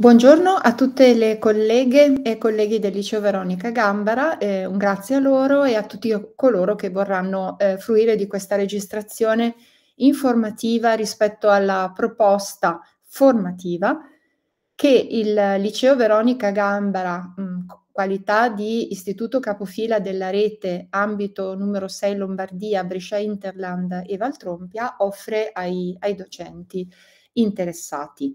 Buongiorno a tutte le colleghe e colleghi del Liceo Veronica Gambara, eh, un grazie a loro e a tutti coloro che vorranno eh, fruire di questa registrazione informativa rispetto alla proposta formativa che il Liceo Veronica Gambara, mh, qualità di istituto capofila della rete ambito numero 6 Lombardia, Brescia Interland e Valtrompia, offre ai, ai docenti interessati.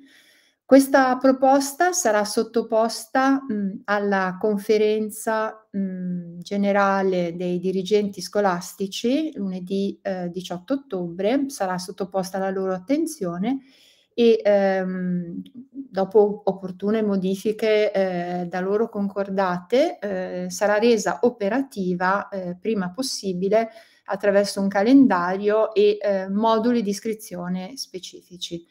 Questa proposta sarà sottoposta mh, alla conferenza mh, generale dei dirigenti scolastici lunedì eh, 18 ottobre, sarà sottoposta alla loro attenzione e ehm, dopo opportune modifiche eh, da loro concordate eh, sarà resa operativa eh, prima possibile attraverso un calendario e eh, moduli di iscrizione specifici.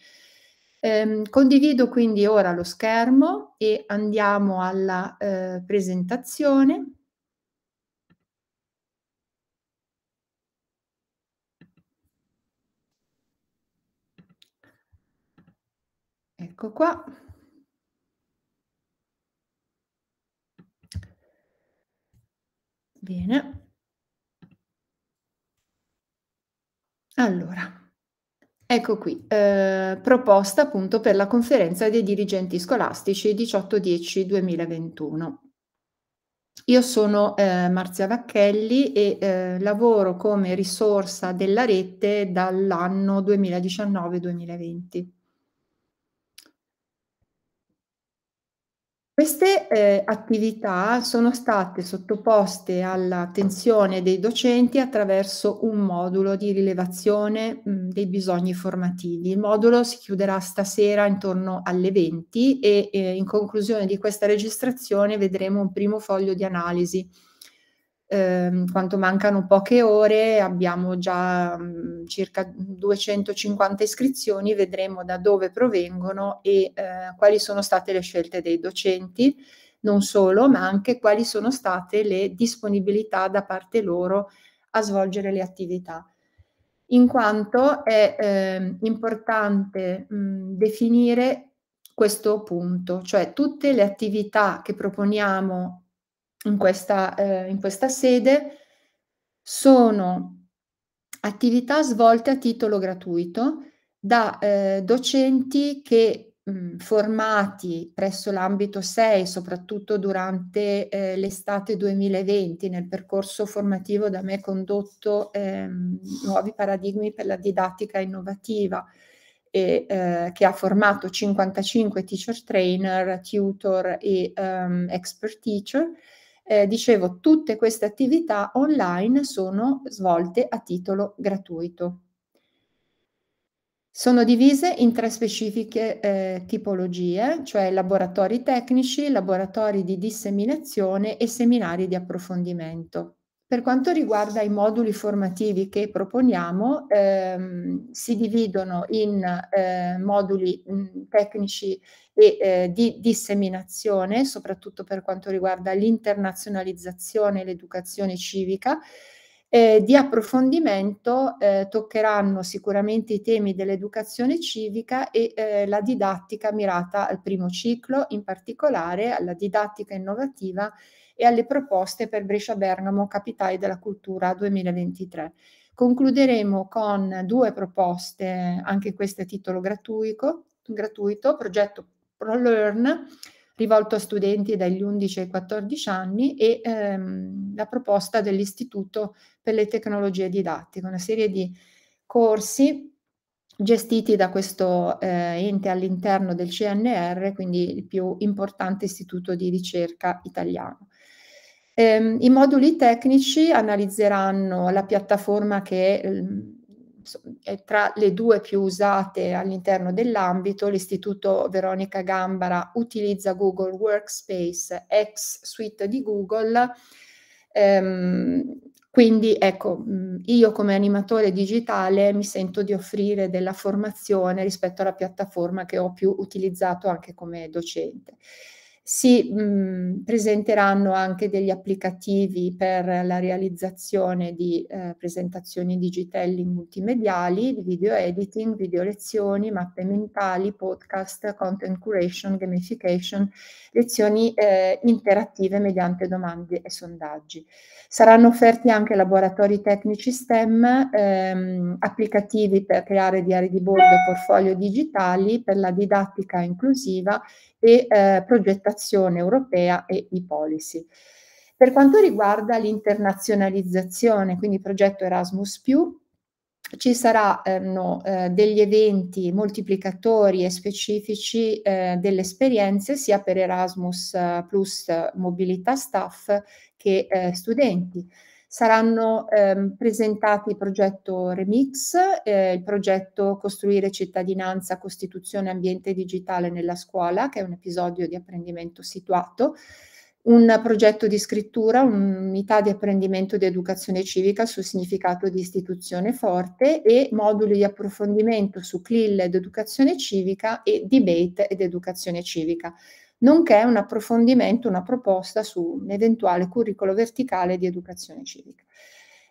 Ehm, condivido quindi ora lo schermo e andiamo alla eh, presentazione. Ecco qua. Bene. Allora. Ecco qui, eh, proposta appunto per la conferenza dei dirigenti scolastici 18-10-2021. Io sono eh, Marzia Vacchelli e eh, lavoro come risorsa della rete dall'anno 2019-2020. Queste eh, attività sono state sottoposte all'attenzione dei docenti attraverso un modulo di rilevazione mh, mm, dei bisogni formativi. Il modulo si chiuderà stasera intorno alle 20 e eh, in conclusione di questa registrazione vedremo un primo foglio di analisi eh, quanto mancano poche ore, abbiamo già mh, mm, circa 250 iscrizioni, vedremo da dove provengono e eh, quali sono state le scelte dei docenti, non solo, ma anche quali sono state le disponibilità da parte loro a svolgere le attività. In quanto è eh, importante mh, mm, definire questo punto, cioè tutte le attività che proponiamo in questa, eh, in questa sede sono attività svolte a titolo gratuito da eh, docenti che mh, formati presso l'ambito 6, soprattutto durante eh, l'estate 2020, nel percorso formativo da me condotto ehm, Nuovi paradigmi per la didattica innovativa, e, eh, che ha formato 55 teacher trainer, tutor e um, expert teacher, eh, dicevo, tutte queste attività online sono svolte a titolo gratuito. Sono divise in tre specifiche eh, tipologie, cioè laboratori tecnici, laboratori di disseminazione e seminari di approfondimento. Per quanto riguarda i moduli formativi che proponiamo, ehm, si dividono in eh, moduli mh, mm, tecnici e eh, di disseminazione, soprattutto per quanto riguarda l'internazionalizzazione e l'educazione civica. Eh, di approfondimento eh, toccheranno sicuramente i temi dell'educazione civica e eh, la didattica mirata al primo ciclo, in particolare alla didattica innovativa e alle proposte per Brescia Bergamo Capitale della Cultura 2023. Concluderemo con due proposte, anche queste a titolo gratuito, gratuito progetto ProLearn rivolto a studenti dagli 11 ai 14 anni e ehm, la proposta dell'Istituto per le tecnologie didattiche, una serie di corsi gestiti da questo eh, ente all'interno del CNR, quindi il più importante istituto di ricerca italiano. Eh, I moduli tecnici analizzeranno la piattaforma che ehm, è tra le due più usate all'interno dell'ambito, l'Istituto Veronica Gambara utilizza Google Workspace, ex suite di Google. Ehm, quindi ecco, io come animatore digitale mi sento di offrire della formazione rispetto alla piattaforma che ho più utilizzato anche come docente si mh, presenteranno anche degli applicativi per la realizzazione di eh, presentazioni digitali multimediali, di video editing, video lezioni, mappe mentali, podcast, content curation, gamification, lezioni eh, interattive mediante domande e sondaggi. Saranno offerti anche laboratori tecnici STEM, ehm, applicativi per creare diari di bordo e portfolio digitali, per la didattica inclusiva e eh, progettazione europea e i policy. Per quanto riguarda l'internazionalizzazione, quindi il progetto Erasmus, ci saranno eh, degli eventi moltiplicatori e specifici eh, delle esperienze sia per Erasmus eh, Plus Mobilità Staff che eh, studenti saranno ehm, presentati il progetto Remix, eh, il progetto Costruire cittadinanza, Costituzione e Ambiente Digitale nella scuola, che è un episodio di apprendimento situato, un progetto di scrittura, un'unità di apprendimento di educazione civica sul significato di istituzione forte e moduli di approfondimento su CLIL ed educazione civica e debate ed educazione civica nonché un approfondimento, una proposta su un eventuale curriculum verticale di educazione civica.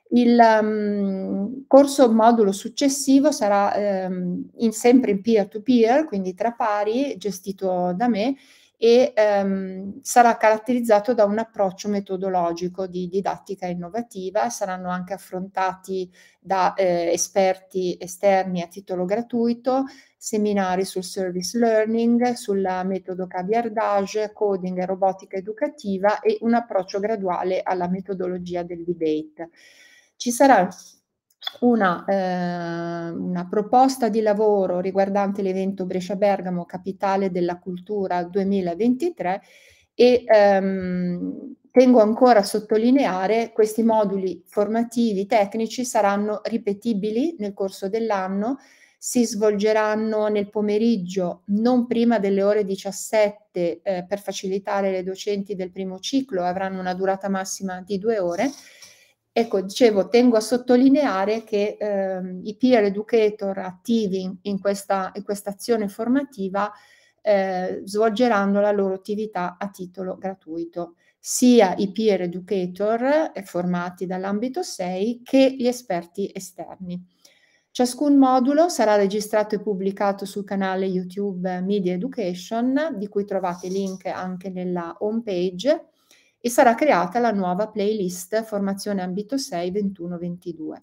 Il um, corso modulo successivo sarà um, in, sempre in peer-to-peer, quindi tra pari, gestito da me, e ehm, sarà caratterizzato da un approccio metodologico di didattica innovativa, saranno anche affrontati da eh, esperti esterni a titolo gratuito, seminari sul service learning, sulla metodo caviardage, coding e robotica educativa e un approccio graduale alla metodologia del debate. Ci sarà una, eh, una, proposta di lavoro riguardante l'evento Brescia Bergamo, capitale della cultura 2023 e ehm, tengo ancora a sottolineare questi moduli formativi tecnici saranno ripetibili nel corso dell'anno, si svolgeranno nel pomeriggio, non prima delle ore 17, eh, per facilitare le docenti del primo ciclo, avranno una durata massima di due ore Ecco, dicevo, tengo a sottolineare che ehm, i peer educator attivi in, questa, in questa azione formativa eh, svolgeranno la loro attività a titolo gratuito, sia i peer educator eh, formati dall'ambito 6 che gli esperti esterni. Ciascun modulo sarà registrato e pubblicato sul canale YouTube Media Education, di cui trovate link anche nella home page e sarà creata la nuova playlist Formazione Ambito 6 21-22.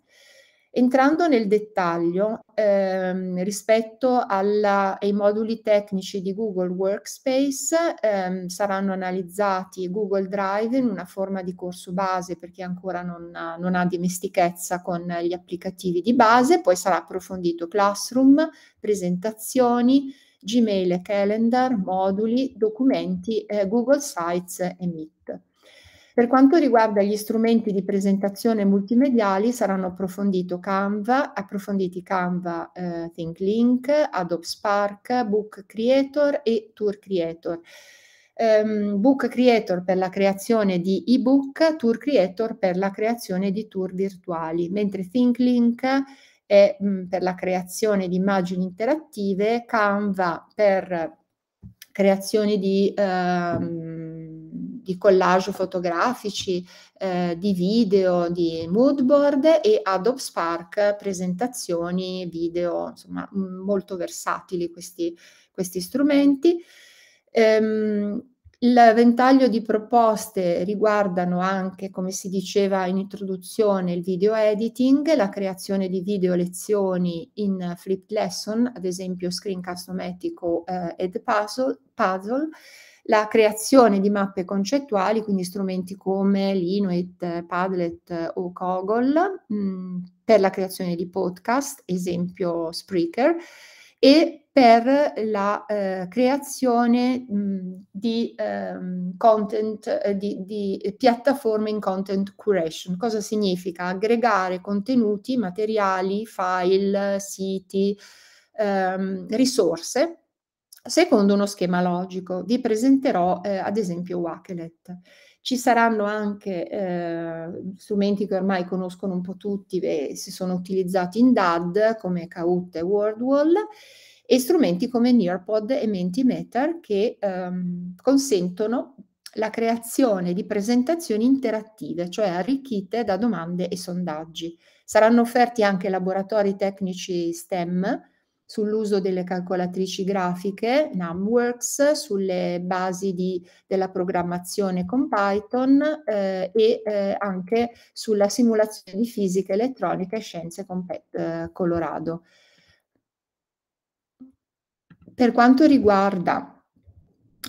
Entrando nel dettaglio ehm, rispetto alla, ai moduli tecnici di Google Workspace, ehm, saranno analizzati Google Drive in una forma di corso base per chi ancora non ha, non ha dimestichezza con gli applicativi di base, poi sarà approfondito Classroom, presentazioni, Gmail e Calendar, moduli, documenti, eh, Google Sites e Meet. Per quanto riguarda gli strumenti di presentazione multimediali, saranno approfondito Canva, approfonditi Canva eh, ThinkLink, Adobe Spark, Book Creator e Tour Creator. Um, Book Creator per la creazione di ebook, Tour Creator per la creazione di tour virtuali, mentre ThinkLink è mh, mm, per la creazione di immagini interattive, Canva per creazione di... Uh, di collage fotografici, eh, di video, di mood board e Adobe Spark presentazioni, video, insomma molto versatili questi, questi strumenti. Ehm, il ventaglio di proposte riguardano anche, come si diceva in introduzione, il video editing, la creazione di video lezioni in flipped lesson, ad esempio screencast-ometico eh, ed puzzle, puzzle, la creazione di mappe concettuali, quindi strumenti come l'Inuit, Padlet o Kogol, mh, mm, per la creazione di podcast, esempio Spreaker, e per la eh, creazione mh, di ehm, content, eh, di, di piattaforme in content curation. Cosa significa? Aggregare contenuti, materiali, file, siti, ehm, risorse secondo uno schema logico. Vi presenterò eh, ad esempio Wakelet. Ci saranno anche eh, strumenti che ormai conoscono un po' tutti e si sono utilizzati in DAD come Kahoot e WordWall e strumenti come Nearpod e Mentimeter che ehm, consentono la creazione di presentazioni interattive, cioè arricchite da domande e sondaggi. Saranno offerti anche laboratori tecnici STEM sull'uso delle calcolatrici grafiche, NumWorks, sulle basi di, della programmazione con Python eh, e eh, anche sulla simulazione di fisica elettronica e scienze con PET eh, Colorado. Per quanto riguarda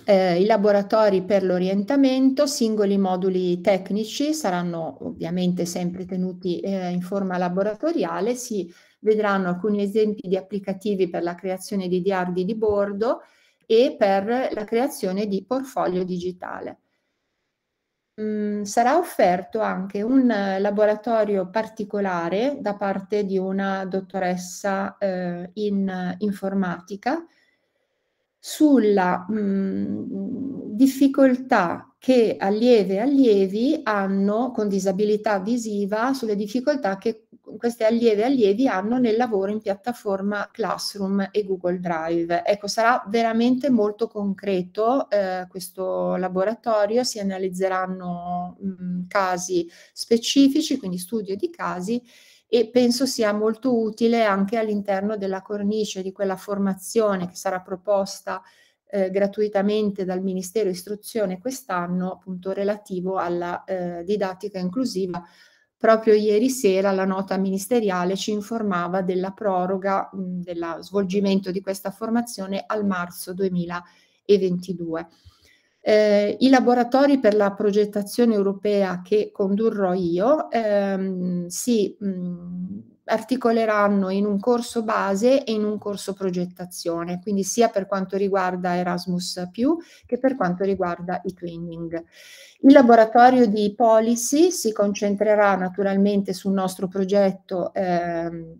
eh, i laboratori per l'orientamento, singoli moduli tecnici saranno ovviamente sempre tenuti eh, in forma laboratoriale, si vedranno alcuni esempi di applicativi per la creazione di diardi di bordo e per la creazione di portfolio digitale. Mm, sarà offerto anche un eh, laboratorio particolare da parte di una dottoressa eh, in eh, informatica sulla mh, mm, difficoltà che allievi e allievi hanno con disabilità visiva, sulle difficoltà che queste allieve e allievi hanno nel lavoro in piattaforma Classroom e Google Drive. Ecco, sarà veramente molto concreto eh, questo laboratorio, si analizzeranno mh, mm, casi specifici, quindi studio di casi e penso sia molto utile anche all'interno della cornice di quella formazione che sarà proposta eh, gratuitamente dal Ministero Istruzione quest'anno, appunto relativo alla eh, didattica inclusiva Proprio ieri sera la nota ministeriale ci informava della proroga mh, dello svolgimento di questa formazione al marzo 2022. Eh, I laboratori per la progettazione europea che condurrò io ehm, si mh, articoleranno in un corso base e in un corso progettazione, quindi sia per quanto riguarda Erasmus che per quanto riguarda i twinning. Il laboratorio di policy si concentrerà naturalmente sul nostro progetto, eh,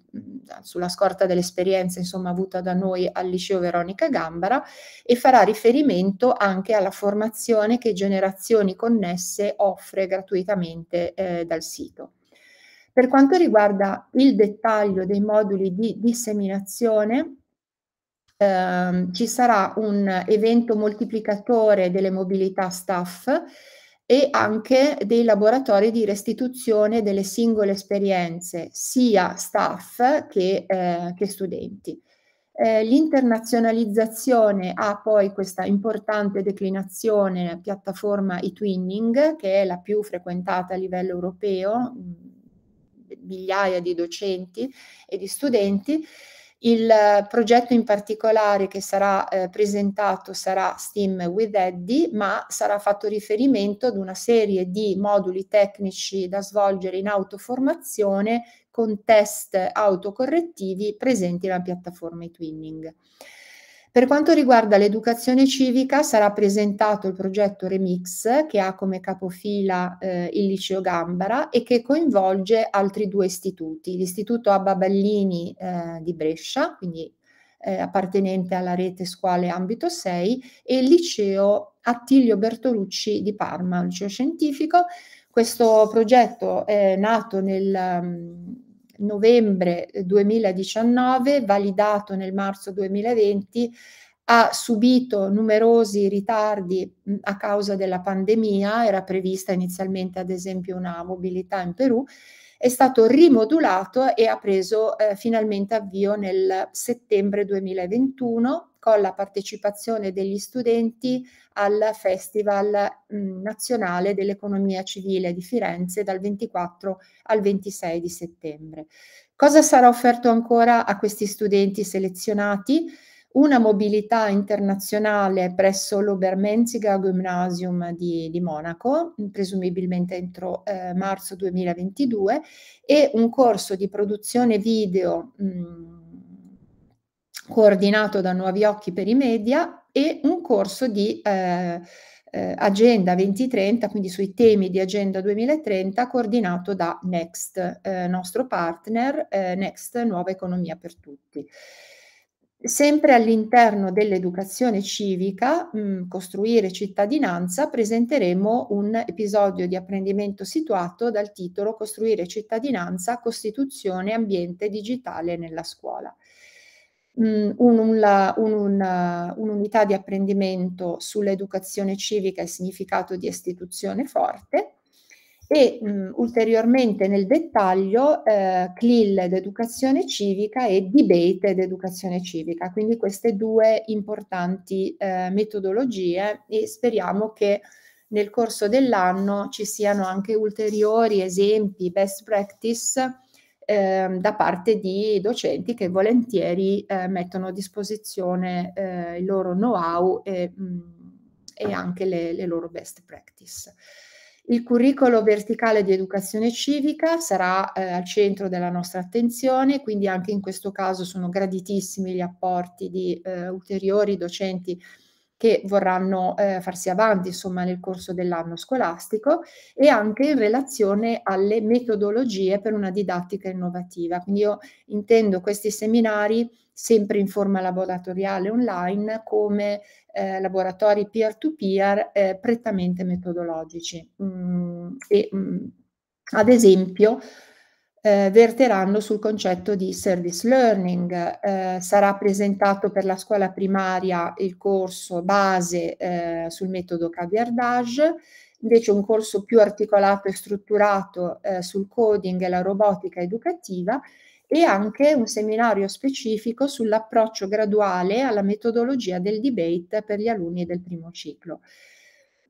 sulla scorta dell'esperienza insomma, avuta da noi al liceo Veronica Gambara e farà riferimento anche alla formazione che Generazioni Connesse offre gratuitamente eh, dal sito. Per quanto riguarda il dettaglio dei moduli di disseminazione, ehm, ci sarà un evento moltiplicatore delle mobilità staff e anche dei laboratori di restituzione delle singole esperienze, sia staff che, eh, che studenti. Eh, l'internazionalizzazione ha poi questa importante declinazione piattaforma e-twinning, che è la più frequentata a livello europeo, migliaia di docenti e di studenti. Il eh, progetto in particolare che sarà eh, presentato sarà STEAM with Eddy, ma sarà fatto riferimento ad una serie di moduli tecnici da svolgere in autoformazione con test autocorrettivi presenti nella piattaforma e-twinning. Per quanto riguarda l'educazione civica sarà presentato il progetto Remix che ha come capofila eh, il liceo Gambara e che coinvolge altri due istituti, l'istituto Abba Ballini eh, di Brescia, quindi eh, appartenente alla rete scuole ambito 6 e il liceo Attilio Bertolucci di Parma, un liceo scientifico. Questo progetto è nato nel novembre 2019, eh, validato nel marzo 2020, ha subito numerosi ritardi mm, a causa della pandemia, era prevista inizialmente ad esempio una mobilità in Perù è stato rimodulato e ha preso eh, finalmente avvio nel settembre 2021 con la partecipazione degli studenti al Festival mm, Nazionale dell'Economia Civile di Firenze dal 24 al 26 di settembre. Cosa sarà offerto ancora a questi studenti selezionati? una mobilità internazionale presso l'Obermenziger Gymnasium di, di Monaco, presumibilmente entro eh, marzo 2022, e un corso di produzione video mh, coordinato da Nuovi Occhi per i Media e un corso di... Eh, eh Agenda 2030, quindi sui temi di Agenda 2030, coordinato da Next, eh, nostro partner, eh, Next Nuova Economia per Tutti. Sempre all'interno dell'educazione civica, mh, mm, costruire cittadinanza, presenteremo un episodio di apprendimento situato dal titolo Costruire cittadinanza, Costituzione ambiente digitale nella scuola. Mh, mm, un, un, un, un'unità di apprendimento sull'educazione civica e significato di istituzione forte e mh, mm, ulteriormente nel dettaglio eh, CLIL educazione civica e debate educazione civica, quindi queste due importanti eh, metodologie e speriamo che nel corso dell'anno ci siano anche ulteriori esempi, best practice eh, da parte di docenti che volentieri eh, mettono a disposizione eh, il loro know-how e, mh, mm, e anche le, le loro best practice. Il curriculum verticale di educazione civica sarà eh, al centro della nostra attenzione, quindi anche in questo caso sono graditissimi gli apporti di eh, ulteriori docenti che vorranno eh, farsi avanti insomma, nel corso dell'anno scolastico e anche in relazione alle metodologie per una didattica innovativa. Quindi io intendo questi seminari sempre in forma laboratoriale online, come eh, laboratori peer-to-peer eh, prettamente metodologici. Mm, e, mm, ad esempio, eh, verteranno sul concetto di service learning. Eh, sarà presentato per la scuola primaria il corso base eh, sul metodo Caviardage, invece un corso più articolato e strutturato eh, sul coding e la robotica educativa e anche un seminario specifico sull'approccio graduale alla metodologia del debate per gli alunni del primo ciclo.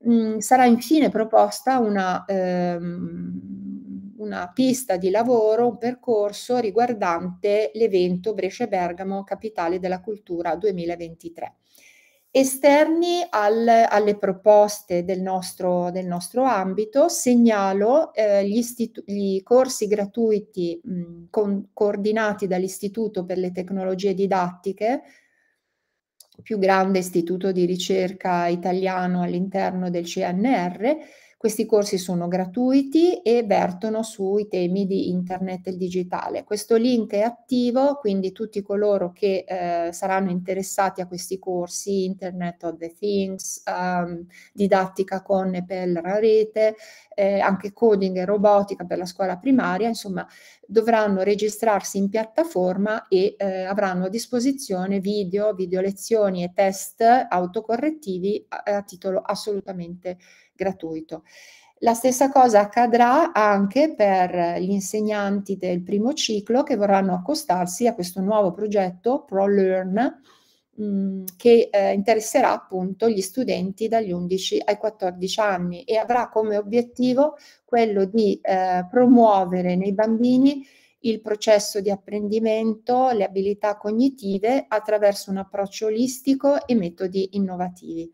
Mm, sarà infine proposta una, ehm, una, pista di lavoro, un percorso riguardante l'evento Brescia Bergamo, capitale della cultura 2023. Esterni al, alle proposte del nostro, del nostro ambito segnalo eh, gli, istitu- gli, corsi gratuiti mh, con, coordinati dall'Istituto per le tecnologie didattiche, più grande istituto di ricerca italiano all'interno del CNR, questi corsi sono gratuiti e vertono sui temi di internet e digitale. Questo link è attivo, quindi tutti coloro che eh, saranno interessati a questi corsi, Internet of the Things, um, didattica con e per la rete, eh, anche coding e robotica per la scuola primaria, insomma, dovranno registrarsi in piattaforma e eh, avranno a disposizione video, video lezioni e test autocorrettivi a, a titolo assolutamente gratuito gratuito. La stessa cosa accadrà anche per gli insegnanti del primo ciclo che vorranno accostarsi a questo nuovo progetto ProLearn mm, che eh, interesserà appunto gli studenti dagli 11 ai 14 anni e avrà come obiettivo quello di eh, promuovere nei bambini il processo di apprendimento, le abilità cognitive attraverso un approccio olistico e metodi innovativi.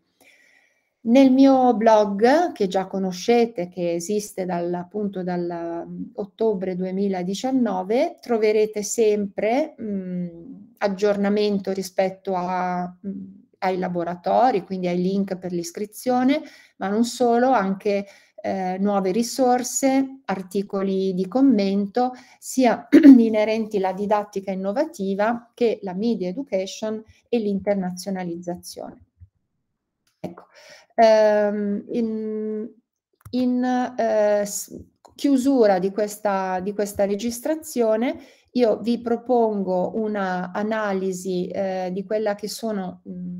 Nel mio blog, che già conoscete, che esiste dal, appunto dall'ottobre 2019, troverete sempre mh, aggiornamento rispetto a, mh, ai laboratori, quindi ai link per l'iscrizione, ma non solo, anche eh, nuove risorse, articoli di commento, sia inerenti alla didattica innovativa che la media education e l'internazionalizzazione. Ecco ehm, in, in eh, chiusura di questa, di questa registrazione io vi propongo un'analisi eh, di quella che sono mh, mm,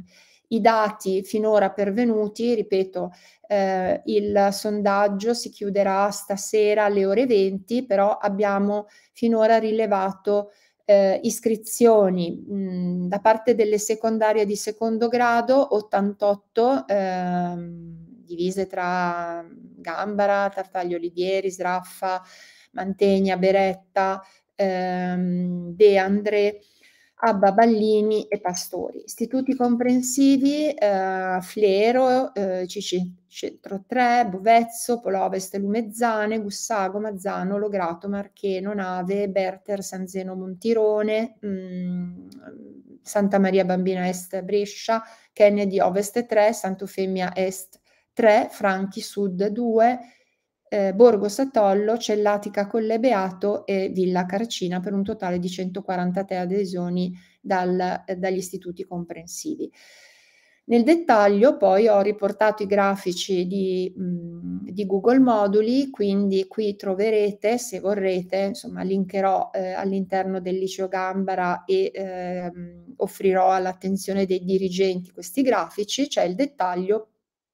i dati finora pervenuti, ripeto, eh, il sondaggio si chiuderà stasera alle ore 20, però abbiamo finora rilevato eh, iscrizioni mh, mm, da parte delle secondarie di secondo grado 88 ehm, divise tra Gambara, Tartaglio Olivieri, Sraffa, Mantegna, Beretta, ehm, De André. Abba Ballini e Pastori. Istituti comprensivi eh, Flero, eh, CC Centro 3, Bovezzo, Polovest, Lumezzane, Gussago, Mazzano, Lograto, Marcheno, Nave, Berter, San Zeno, Montirone, mh, mm, Santa Maria Bambina Est, Brescia, Kennedy Ovest 3, Santofemia Est 3, Franchi Sud 2, eh, Borgo Satollo, Cellatica Colle Beato e Villa Carcina per un totale di 143 adesioni dal, eh, dagli istituti comprensivi. Nel dettaglio poi ho riportato i grafici di, mh, di, Google Moduli, quindi qui troverete, se vorrete, insomma linkerò eh, all'interno del liceo Gambara e eh, offrirò all'attenzione dei dirigenti questi grafici, c'è cioè il dettaglio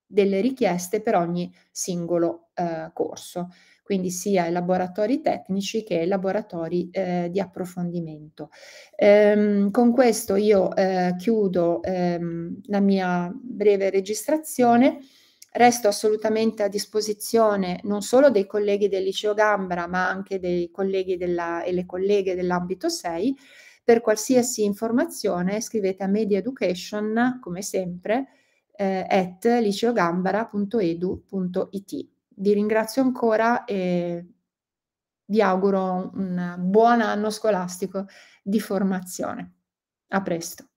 delle richieste per ogni singolo eh, corso, quindi sia i laboratori tecnici che i laboratori eh, di approfondimento. Ehm, con questo io eh, chiudo ehm, la mia breve registrazione. Resto assolutamente a disposizione non solo dei colleghi del liceo Gambra, ma anche dei colleghi della, e le colleghe dell'ambito 6. Per qualsiasi informazione scrivete a Media Education, come sempre, eh, at liceogambara.edu.it. Vi ringrazio ancora e vi auguro un buon anno scolastico di formazione. A presto.